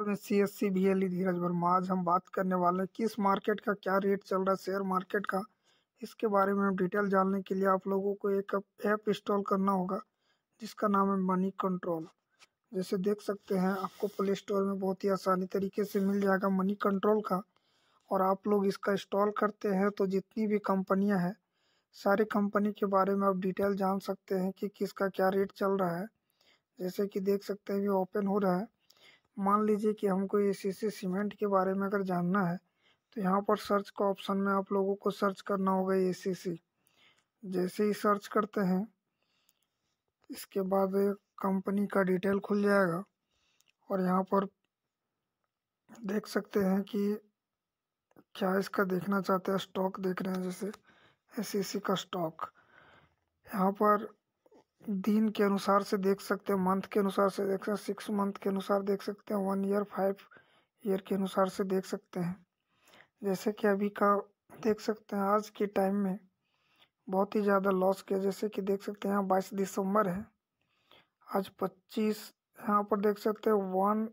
नमस्कार मैं C S C B L Dheeraj Verma आज हम बात करने वाले हैं किस मार्केट का क्या रेट चल रहा है शेयर मार्केट का इसके बारे में डिटेल जानने के लिए आप लोगों को एक ऐप इंस्टॉल करना होगा जिसका नाम है मनी कंट्रोल जैसे देख सकते हैं आपको प्ले स्टोर में बहुत ही आसानी तरीके से मिल जाएगा मनी कंट्रोल का और आप लोग इसका इंस्टॉल करते हैं तो जितनी भी कंपनियाँ हैं सारी कंपनी के बारे में आप डिटेल जान सकते हैं कि किसका क्या रेट चल रहा है जैसे कि देख सकते हैं ये ओपन हो रहा है मान लीजिए कि हमको ए सी सी सीमेंट के बारे में अगर जानना है तो यहाँ पर सर्च का ऑप्शन में आप लोगों को सर्च करना होगा ए सी सी जैसे ही सर्च करते हैं इसके बाद कंपनी का डिटेल खुल जाएगा और यहाँ पर देख सकते हैं कि क्या इसका देखना चाहते हैं स्टॉक देख रहे हैं जैसे एस का स्टॉक यहाँ पर दिन के अनुसार से देख सकते हैं मंथ के अनुसार से देख सकते हैं सिक्स मंथ के अनुसार देख सकते हैं वन ईयर फाइव ईयर के अनुसार से देख सकते हैं जैसे कि अभी का देख सकते हैं आज के टाइम में बहुत ही ज़्यादा लॉस किया जैसे कि देख सकते हैं यहाँ बाईस दिसंबर है आज पच्चीस यहाँ पर देख सकते हैं one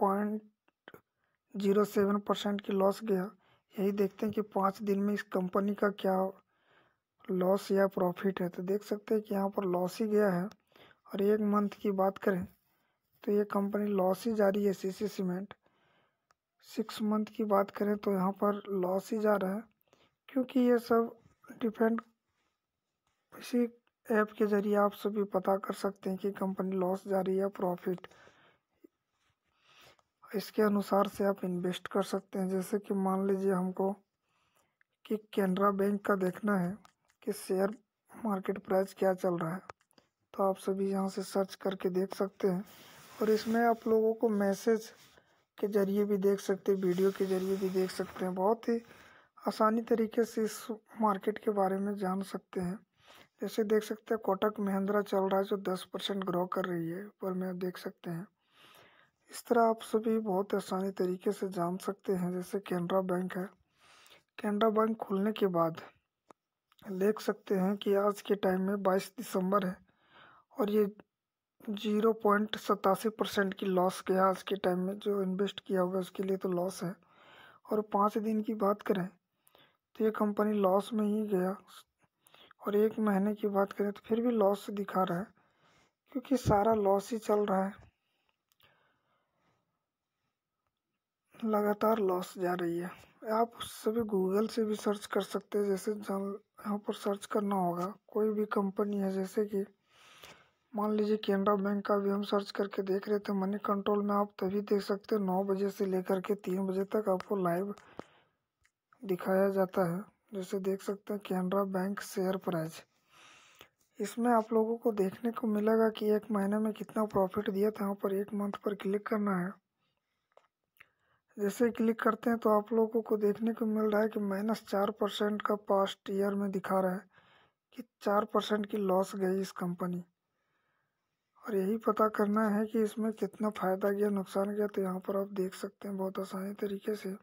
point zero seven percent की लॉस गया यही देखते हैं कि पाँच दिन में इस कंपनी का क्या लॉस या प्रॉफिट है तो देख सकते हैं कि यहाँ पर लॉस ही गया है और एक मंथ की बात करें तो ये कंपनी लॉस ही जा रही है सीसी सीमेंट सिक्स मंथ की बात करें तो यहाँ पर लॉस ही जा रहा है क्योंकि ये सब डिपेंड इसी ऐप के ज़रिए आप सभी पता कर सकते हैं कि कंपनी लॉस जा रही है प्रॉफिट इसके अनुसार से आप इन्वेस्ट कर सकते हैं जैसे कि मान लीजिए हमको कि कैनरा बैंक का देखना है कि शेयर मार्केट प्राइस क्या चल रहा है तो आप सभी यहाँ से सर्च करके देख सकते हैं और इसमें आप लोगों को मैसेज के ज़रिए भी देख सकते हैं वीडियो के ज़रिए भी देख सकते हैं बहुत ही आसानी तरीके से इस मार्केट के बारे में जान सकते हैं जैसे देख सकते हैं कोटक महिंद्रा चल रहा है जो दस परसेंट ग्रो कर रही है ऊपर में देख सकते हैं इस तरह आप सभी बहुत आसानी तरीके से जान सकते हैं जैसे कैनरा बैंक है कैनरा बैंक खुलने के बाद देख सकते हैं कि आज के टाइम में बाईस दिसंबर है और ये जीरो पॉइंट सतासी परसेंट की लॉस गया आज के टाइम में जो इन्वेस्ट किया होगा उसके लिए तो लॉस है और पाँच दिन की बात करें तो ये कंपनी लॉस में ही गया और एक महीने की बात करें तो फिर भी लॉस दिखा रहा है क्योंकि सारा लॉस ही चल रहा है लगातार लॉस जा रही है आप सभी गूगल से भी सर्च कर सकते हैं जैसे जहाँ यहाँ पर सर्च करना होगा कोई भी कंपनी है जैसे कि मान लीजिए केनरा बैंक का भी हम सर्च करके देख रहे थे मनी कंट्रोल में आप तभी देख सकते हैं नौ बजे से लेकर के तीन बजे तक आपको लाइव दिखाया जाता है जैसे देख सकते हैं केनरा बैंक शेयर प्राइस इसमें आप लोगों को देखने को मिलेगा कि एक महीने में कितना प्रॉफिट दिया था यहाँ पर एक मंथ पर क्लिक करना है जैसे क्लिक करते हैं तो आप लोगों को देखने को मिल रहा है कि माइनस चार परसेंट का पास्ट ईयर में दिखा रहा है कि चार परसेंट की लॉस गई इस कंपनी और यही पता करना है कि इसमें कितना फ़ायदा गया नुकसान गया तो यहाँ पर आप देख सकते हैं बहुत आसानी तरीके से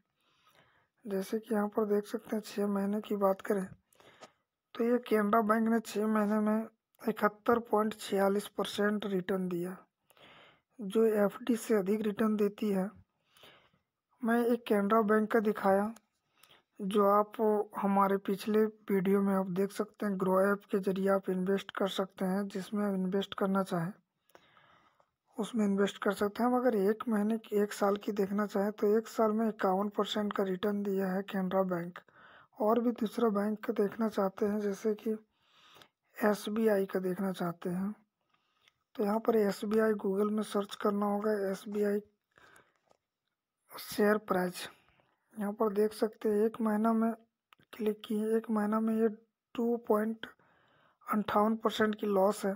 जैसे कि यहाँ पर देख सकते हैं छः महीने की बात करें तो ये कैनरा बैंक ने छः महीने में इकहत्तर पॉइंट छियालीस परसेंट रिटर्न दिया जो एफ से अधिक रिटर्न देती है मैं एक कैनरा बैंक का दिखाया जो आप हमारे पिछले वीडियो में आप देख सकते हैं ग्रो ऐप के जरिए आप इन्वेस्ट कर सकते हैं जिसमें आप इन्वेस्ट करना चाहें उसमें इन्वेस्ट कर सकते हैं मगर एक महीने की एक साल की देखना चाहें तो एक साल में इक्यावन परसेंट का रिटर्न दिया है कैनरा बैंक और भी दूसरा बैंक का देखना चाहते हैं जैसे कि एस का देखना चाहते हैं तो यहाँ पर एस गूगल में सर्च करना होगा एस शेयर प्राइस यहाँ पर देख सकते हैं एक महीना में क्लिक किए एक महीना में ये टू पॉइंट अंठावन परसेंट की लॉस है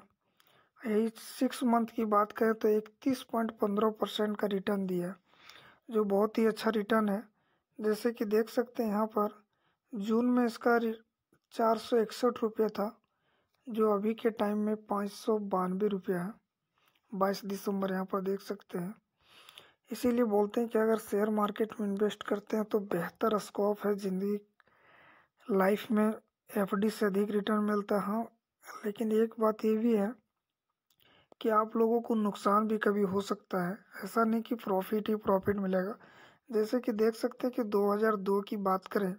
यही सिक्स मंथ की बात करें तो इकतीस पॉइंट पंद्रह परसेंट का रिटर्न दिया है जो बहुत ही अच्छा रिटर्न है जैसे कि देख सकते हैं यहाँ पर जून में इसका चार सौ इकसठ रुपये था जो अभी के टाइम में पाँच सौ बानवे रुपये है बाईस दिसंबर यहाँ पर देख सकते हैं इसीलिए बोलते हैं कि अगर शेयर मार्केट में इन्वेस्ट करते हैं तो बेहतर स्कोप है ज़िंदगी लाइफ में एफ से अधिक रिटर्न मिलता है लेकिन एक बात ये भी है कि आप लोगों को नुकसान भी कभी हो सकता है ऐसा नहीं कि प्रॉफिट ही प्रॉफिट मिलेगा जैसे कि देख सकते हैं कि 2002 की बात करें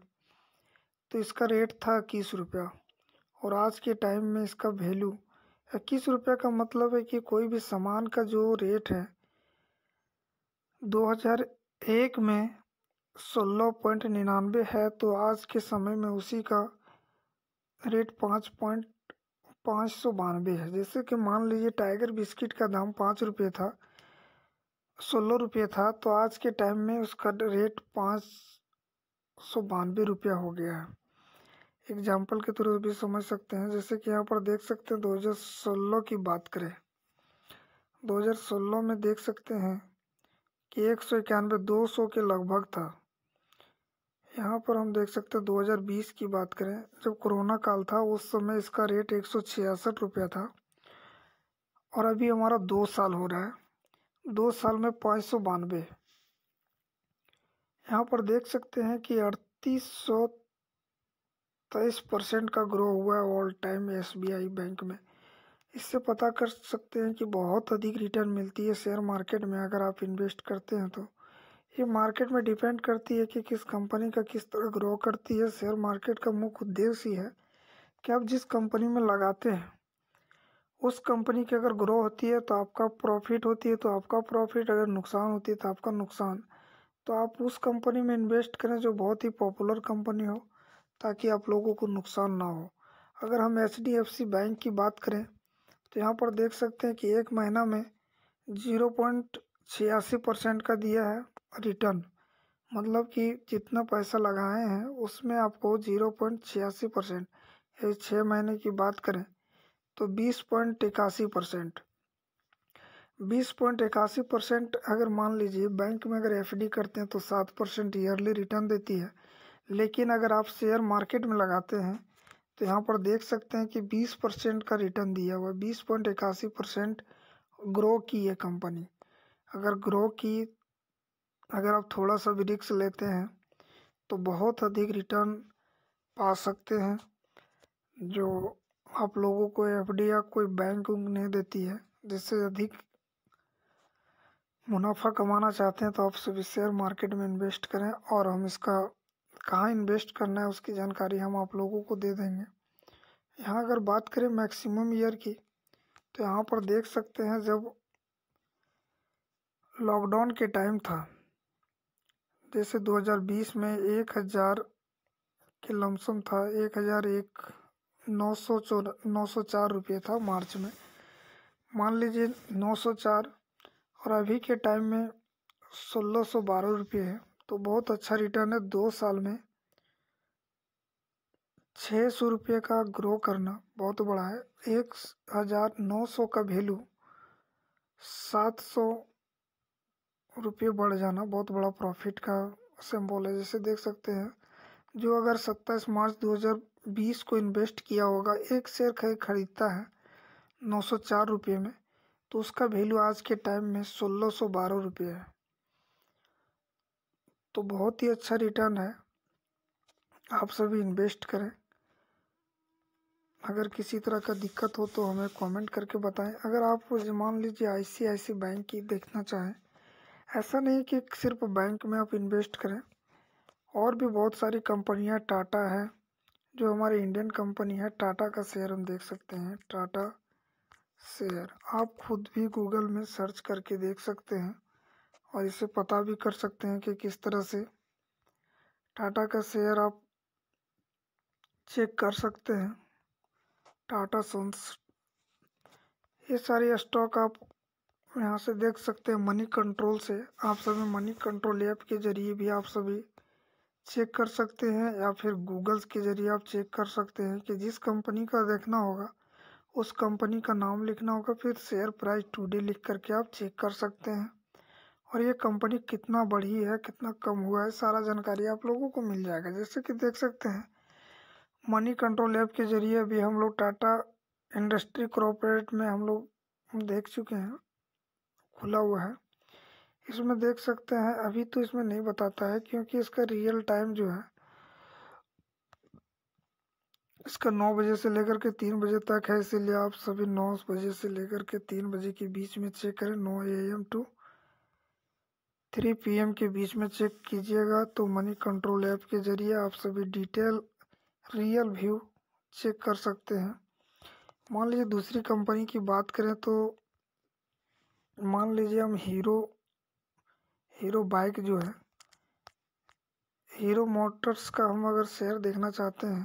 तो इसका रेट था इक्कीस रुपया और आज के टाइम में इसका वैल्यू इक्कीस रुपये का मतलब है कि कोई भी सामान का जो रेट है दो हज़ार एक में सोलह पॉइंट निन्यानवे है तो आज के समय में उसी का रेट पाँच पॉइंट पाँच सौ बानवे है जैसे कि मान लीजिए टाइगर बिस्किट का दाम पाँच रुपये था सोलह रुपये था तो आज के टाइम में उसका रेट पाँच सौ बानवे रुपया हो गया है एग्जाम्पल के थ्रू भी समझ सकते हैं जैसे कि यहाँ पर देख सकते हैं सोलह की बात करें सोलह में देख सकते हैं कि एक सौ इक्यानवे दो सौ के लगभग था यहाँ पर हम देख सकते हैं बीस की बात करें जब कोरोना काल था उस समय इसका रेट एक सौ छियासठ रुपया था और अभी हमारा दो साल हो रहा है दो साल में पाँच सौ बानवे यहाँ पर देख सकते हैं कि अड़तीस सौ तेईस परसेंट का ग्रो हुआ है ऑल टाइम एसबीआई बैंक में इससे पता कर सकते हैं कि बहुत अधिक रिटर्न मिलती है शेयर मार्केट में अगर आप इन्वेस्ट करते हैं तो ये मार्केट में डिपेंड करती है कि किस कंपनी का किस तरह ग्रो करती है शेयर मार्केट का मुख्य उद्देश्य ही है कि आप जिस कंपनी में लगाते हैं उस कंपनी की अगर ग्रो होती है तो आपका प्रॉफिट होती है तो आपका प्रॉफिट अगर नुकसान होती है तो आपका नुकसान तो आप उस कंपनी में इन्वेस्ट करें जो बहुत ही पॉपुलर कंपनी हो ताकि आप लोगों को नुकसान ना हो अगर हम एच बैंक की बात करें तो यहाँ पर देख सकते हैं कि एक महीना में जीरो पॉइंट छियासी परसेंट का दिया है रिटर्न मतलब कि जितना पैसा लगाए हैं उसमें आपको जीरो पॉइंट छियासी परसेंट ये छः महीने की बात करें तो बीस पॉइंट इक्यासी परसेंट बीस पॉइंट इक्यासी परसेंट अगर मान लीजिए बैंक में अगर एफडी करते हैं तो सात परसेंट ईयरली रिटर्न देती है लेकिन अगर आप शेयर मार्केट में लगाते हैं तो यहाँ पर देख सकते हैं कि 20 परसेंट का रिटर्न दिया हुआ बीस पॉइंट इक्यासी परसेंट ग्रो की है कंपनी अगर ग्रो की अगर आप थोड़ा सा भी रिक्स लेते हैं तो बहुत अधिक रिटर्न पा सकते हैं जो आप लोगों को एफ या कोई बैंक नहीं देती है जिससे अधिक मुनाफा कमाना चाहते हैं तो आप सभी शेयर मार्केट में इन्वेस्ट करें और हम इसका कहाँ इन्वेस्ट करना है उसकी जानकारी हम आप लोगों को दे देंगे यहाँ अगर बात करें मैक्सिमम ईयर की तो यहाँ पर देख सकते हैं जब लॉकडाउन के टाइम था जैसे 2020 में एक हज़ार के लमसम था एक हज़ार एक नौ सौ चौर नौ सौ चार रुपये था मार्च में मान लीजिए नौ सौ चार और अभी के टाइम में सोलह सौ बारह रुपये है तो बहुत अच्छा रिटर्न है दो साल में छः सौ रुपये का ग्रो करना बहुत बड़ा है एक हज़ार नौ सौ का वैल्यू सात सौ रुपये बढ़ जाना बहुत बड़ा प्रॉफिट का सिंबल है जैसे देख सकते हैं जो अगर सत्ताईस मार्च 2020 को इन्वेस्ट किया होगा एक शेयर खरीद खरीदता है नौ सौ चार रुपये में तो उसका वैल्यू आज के टाइम में सोलह सौ बारह रुपये है तो बहुत ही अच्छा रिटर्न है आप सभी इन्वेस्ट करें अगर किसी तरह का दिक्कत हो तो हमें कमेंट करके बताएं अगर आप मान लीजिए सी बैंक की देखना चाहें ऐसा नहीं कि सिर्फ बैंक में आप इन्वेस्ट करें और भी बहुत सारी कंपनियां टाटा है जो हमारे इंडियन कंपनी है टाटा का शेयर हम देख सकते हैं टाटा शेयर आप खुद भी गूगल में सर्च करके देख सकते हैं और इसे पता भी कर सकते हैं कि किस तरह से टाटा का शेयर आप चेक कर सकते हैं टाटा सन्स ये सारे स्टॉक आप यहाँ से देख सकते हैं मनी कंट्रोल से आप सभी मनी कंट्रोल ऐप के जरिए भी आप सभी चेक कर सकते हैं या फिर गूगल्स के जरिए आप चेक कर सकते हैं कि जिस कंपनी का देखना होगा उस कंपनी का नाम लिखना होगा फिर शेयर प्राइस टुडे लिख करके आप चेक कर सकते हैं और ये कंपनी कितना बढ़ी है कितना कम हुआ है सारा जानकारी आप लोगों को मिल जाएगा जैसे कि देख सकते हैं मनी कंट्रोल ऐप के ज़रिए भी हम लोग टाटा इंडस्ट्री कॉरपोरेट में हम लोग देख चुके हैं खुला हुआ है इसमें देख सकते हैं अभी तो इसमें नहीं बताता है क्योंकि इसका रियल टाइम जो है इसका नौ बजे से लेकर के तीन बजे तक है इसीलिए आप सभी नौ बजे से लेकर के तीन बजे के बीच में चेक करें नौ A M to three PM के बीच में चेक कीजिएगा तो मनी कंट्रोल ऐप के जरिए आप सभी डिटेल रियल व्यू चेक कर सकते हैं मान लीजिए दूसरी कंपनी की बात करें तो मान लीजिए हम हीरो हीरो बाइक जो है हीरो मोटर्स का हम अगर शेयर देखना चाहते हैं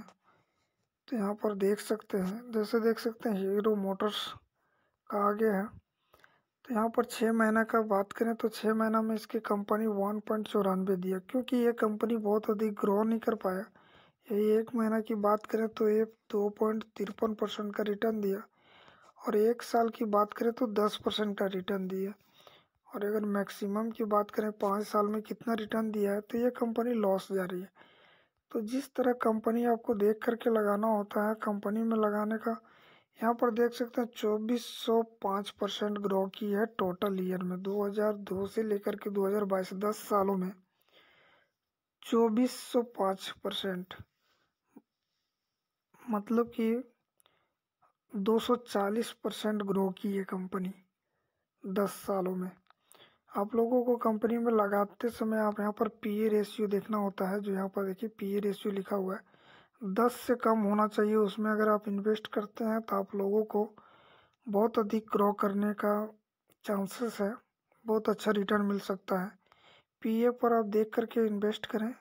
तो यहाँ पर देख सकते हैं जैसे देख सकते हैं हीरो मोटर्स का आगे है तो यहाँ पर छः महीना का बात करें तो छः महीना में इसकी कंपनी वन पॉइंट चौरानवे दिया क्योंकि ये कंपनी बहुत अधिक ग्रो नहीं कर पाया यही एक महीना की बात करें तो ये दो पॉइंट तिरपन परसेंट का रिटर्न दिया और एक साल की बात करें तो दस परसेंट का रिटर्न दिया और अगर मैक्सिमम की बात करें पाँच साल में कितना रिटर्न दिया है तो ये कंपनी लॉस जा रही है तो जिस तरह कंपनी आपको देख करके लगाना होता है कंपनी में लगाने का यहाँ पर देख सकते हैं चौबीस सौ परसेंट ग्रो की है टोटल ईयर में 2002 से लेकर के 2022 दस सालों में चौबीस परसेंट मतलब कि 240 परसेंट ग्रो की है कंपनी दस सालों में आप लोगों को कंपनी में लगाते समय आप यहाँ पर पी रेशियो e देखना होता है जो यहाँ पर देखिए पी ए रेशियो लिखा हुआ है दस से कम होना चाहिए उसमें अगर आप इन्वेस्ट करते हैं तो आप लोगों को बहुत अधिक ग्रो करने का चांसेस है बहुत अच्छा रिटर्न मिल सकता है पीए पर आप देख करके इन्वेस्ट करें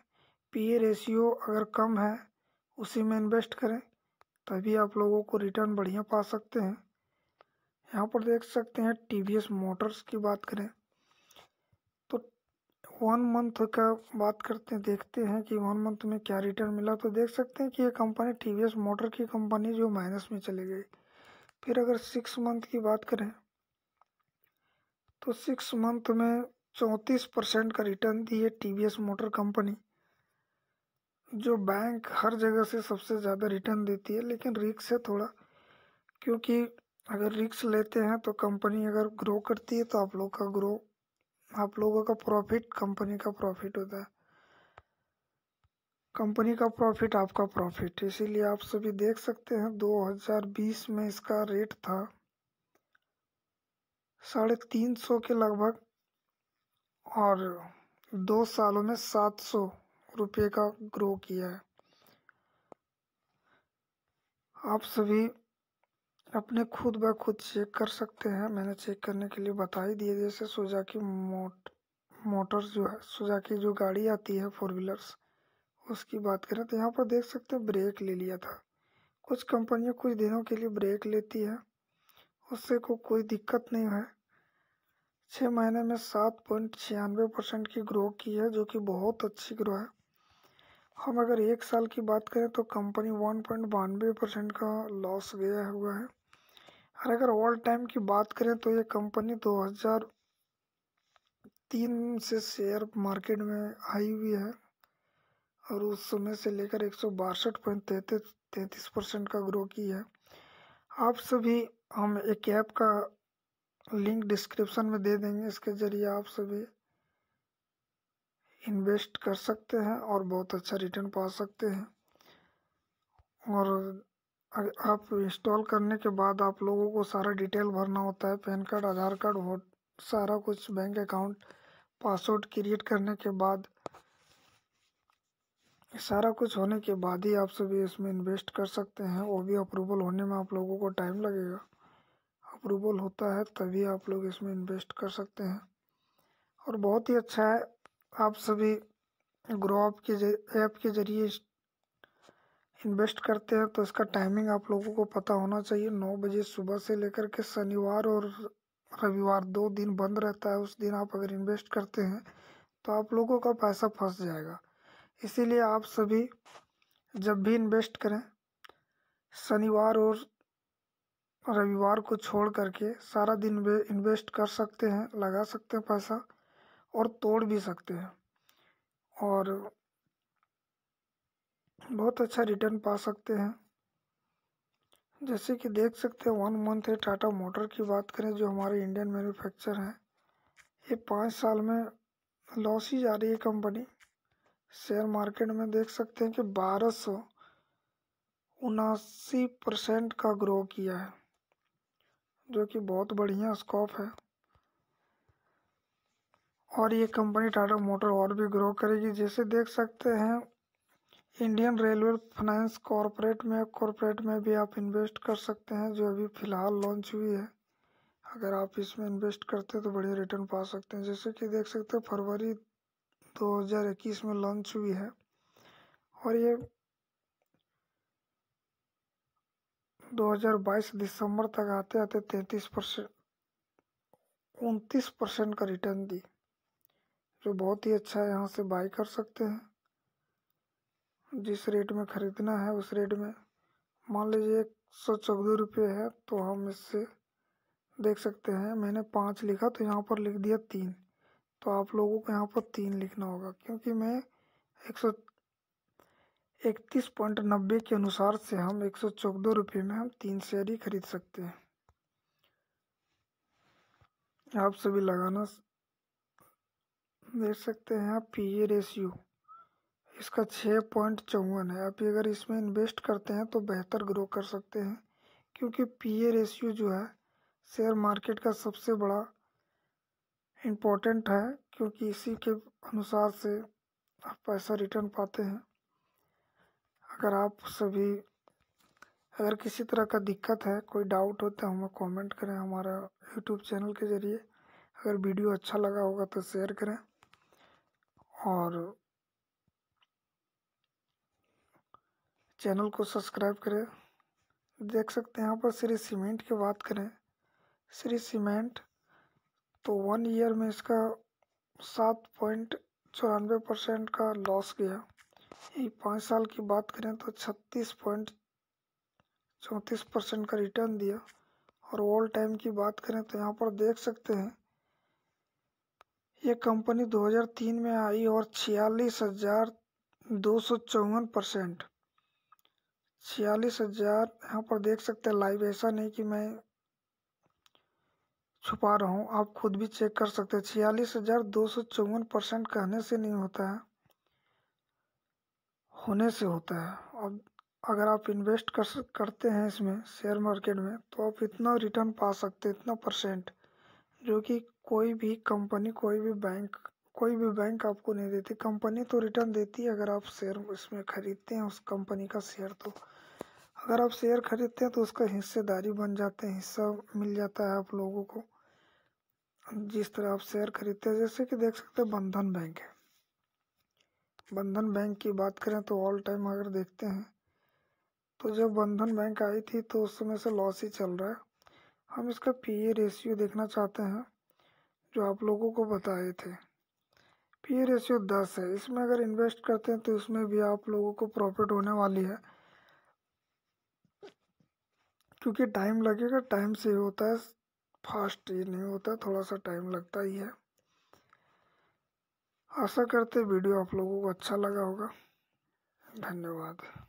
पीए रेशियो अगर कम है उसी में इन्वेस्ट करें तभी आप लोगों को रिटर्न बढ़िया पा सकते हैं यहाँ पर देख सकते हैं टीवीएस मोटर्स की बात करें वन मंथ का बात करते हैं देखते हैं कि वन मंथ में क्या रिटर्न मिला तो देख सकते हैं कि ये company T V S motor की कंपनी जो माइनस में चली गई फिर अगर सिक्स मंथ की बात करें तो सिक्स मंथ में चौंतीस परसेंट का रिटर्न दी है T V S motor company जो बैंक हर जगह से सबसे ज़्यादा रिटर्न देती है लेकिन रिक्स है थोड़ा क्योंकि अगर रिक्स लेते हैं तो कंपनी अगर ग्रो करती है तो आप लोग का ग्रो आप लोगों का प्रॉफिट कंपनी का प्रॉफिट होता है कंपनी का प्रॉफिट आपका प्रॉफिट इसीलिए आप सभी देख सकते हैं 2020 में इसका रेट था साढ़े तीन सौ के लगभग और दो सालों में सात सौ रुपये का ग्रो किया है आप सभी अपने खुद ब खुद चेक कर सकते हैं मैंने चेक करने के लिए बता ही दिए जैसे की मोट मोटर्स जो है की जो गाड़ी आती है फोर व्हीलर्स उसकी बात करें तो यहाँ पर देख सकते हैं ब्रेक ले लिया था कुछ कंपनियाँ कुछ दिनों के लिए ब्रेक लेती है उससे को कोई दिक्कत नहीं है छः महीने में सात पॉइंट छियानवे परसेंट की ग्रो की है जो कि बहुत अच्छी ग्रो है हम अगर एक साल की बात करें तो कंपनी वन पॉइंट बानवे परसेंट का लॉस गया हुआ है और अगर ऑल टाइम की बात करें तो ये कंपनी 2003 से शेयर मार्केट में आई हुई है और उस समय से लेकर एक सौ बासठ पॉइंट तैंतीस तैतीस परसेंट का ग्रो की है आप सभी हम एक ऐप का लिंक डिस्क्रिप्शन में दे देंगे इसके ज़रिए आप सभी इन्वेस्ट कर सकते हैं और बहुत अच्छा रिटर्न पा सकते हैं और अगर आप इंस्टॉल करने के बाद आप लोगों को सारा डिटेल भरना होता है PAN card Aadhaar card vote सारा कुछ बैंक अकाउंट पासवर्ड क्रिएट करने के बाद सारा कुछ होने के बाद ही आप सभी इसमें इन्वेस्ट कर सकते हैं वो भी अप्रूवल होने में आप लोगों को टाइम लगेगा अप्रूवल होता है तभी आप लोग इसमें इन्वेस्ट कर सकते हैं और बहुत ही अच्छा है आप सभी ग्रो के ऐप के जरिए इन्वेस्ट करते हैं तो इसका टाइमिंग आप लोगों को पता होना चाहिए नौ बजे सुबह से लेकर के शनिवार और रविवार दो दिन बंद रहता है उस दिन आप अगर इन्वेस्ट करते हैं तो आप लोगों का पैसा फंस जाएगा इसीलिए आप सभी जब भी इन्वेस्ट करें शनिवार और रविवार को छोड़ करके सारा दिन इन्वेस्ट कर सकते हैं लगा सकते हैं पैसा और तोड़ भी सकते हैं और बहुत अच्छा रिटर्न पा सकते हैं जैसे कि देख सकते हैं वन मंथ है टाटा मोटर की बात करें जो हमारे इंडियन मैन्युफैक्चर हैं ये पाँच साल में लॉस ही जा रही है कंपनी शेयर मार्केट में देख सकते हैं कि बारह सौ उनासी परसेंट का ग्रो किया है जो कि बहुत बढ़िया स्कोप है और ये कंपनी टाटा मोटर और भी ग्रो करेगी जैसे देख सकते हैं इंडियन रेलवे फाइनेंस कॉरपोरेट में कॉरपोरेट में भी आप इन्वेस्ट कर सकते हैं जो अभी फ़िलहाल लॉन्च हुई है अगर आप इसमें इन्वेस्ट करते हैं तो बढ़िया रिटर्न पा सकते हैं जैसे कि देख सकते हैं फरवरी 2021 में लॉन्च हुई है और ये 2022 दिसंबर तक आते आते 33 परसेंट उनतीस परसेंट का रिटर्न दी जो बहुत ही अच्छा है यहाँ से बाई कर सकते हैं जिस रेट में ख़रीदना है उस रेट में मान लीजिए एक सौ चौदह रुपये है तो हम इससे देख सकते हैं मैंने पाँच लिखा तो यहाँ पर लिख दिया तीन तो आप लोगों को यहाँ पर तीन लिखना होगा क्योंकि मैं एक सौ इकतीस पॉइंट नब्बे के अनुसार से हम एक सौ चौदह रुपये में हम तीन शेयर ही खरीद सकते हैं आप सभी लगाना देख सकते हैं आप पी ए रेशियो इसका छः पॉइंट चौवन है आप अगर इसमें इन्वेस्ट करते हैं तो बेहतर ग्रो कर सकते हैं क्योंकि पी ए रेशियो जो है शेयर मार्केट का सबसे बड़ा इम्पोर्टेंट है क्योंकि इसी के अनुसार से आप पैसा रिटर्न पाते हैं अगर आप सभी अगर किसी तरह का दिक्कत है कोई डाउट होता है हमें कमेंट करें हमारा यूट्यूब चैनल के ज़रिए अगर वीडियो अच्छा लगा होगा तो शेयर करें और चैनल को सब्सक्राइब करें देख सकते हैं यहाँ पर श्री सीमेंट की बात करें श्री सीमेंट तो वन ईयर में इसका सात पॉइंट चौरानवे परसेंट का लॉस गया यही पाँच साल की बात करें तो छत्तीस पॉइंट चौंतीस परसेंट का रिटर्न दिया और ऑल टाइम की बात करें तो यहाँ पर देख सकते हैं ये कंपनी 2003 में आई और छियालीस हज़ार दो सौ चौवन परसेंट छियालीस हज़ार यहाँ पर देख सकते हैं लाइव ऐसा नहीं कि मैं छुपा रहा हूँ आप खुद भी चेक कर सकते हैं छियालीस हज़ार दो सौ चौवन परसेंट कहने से नहीं होता है होने से होता है अब अगर आप इन्वेस्ट कर करते हैं इसमें शेयर मार्केट में तो आप इतना रिटर्न पा सकते हैं इतना परसेंट जो कि कोई भी कंपनी कोई भी बैंक कोई भी बैंक आपको नहीं देती कंपनी तो रिटर्न देती है अगर आप शेयर इसमें ख़रीदते हैं उस कंपनी का शेयर तो अगर आप शेयर ख़रीदते हैं तो उसका हिस्सेदारी बन जाते हैं हिस्सा मिल जाता है आप लोगों को जिस तरह आप शेयर खरीदते हैं जैसे कि देख सकते हैं बंधन बैंक है बंधन बैंक की बात करें तो ऑल टाइम अगर देखते हैं तो जब बंधन बैंक आई थी तो उस समय से लॉस ही चल रहा है हम इसका पी ए रेशियो देखना चाहते हैं जो आप लोगों को बताए थे पी रेशियो दस है इसमें अगर इन्वेस्ट करते हैं तो इसमें भी आप लोगों को प्रॉफिट होने वाली है क्योंकि टाइम लगेगा टाइम से ही होता है फास्ट ये नहीं होता थोड़ा सा टाइम लगता ही है आशा करते वीडियो आप लोगों को अच्छा लगा होगा धन्यवाद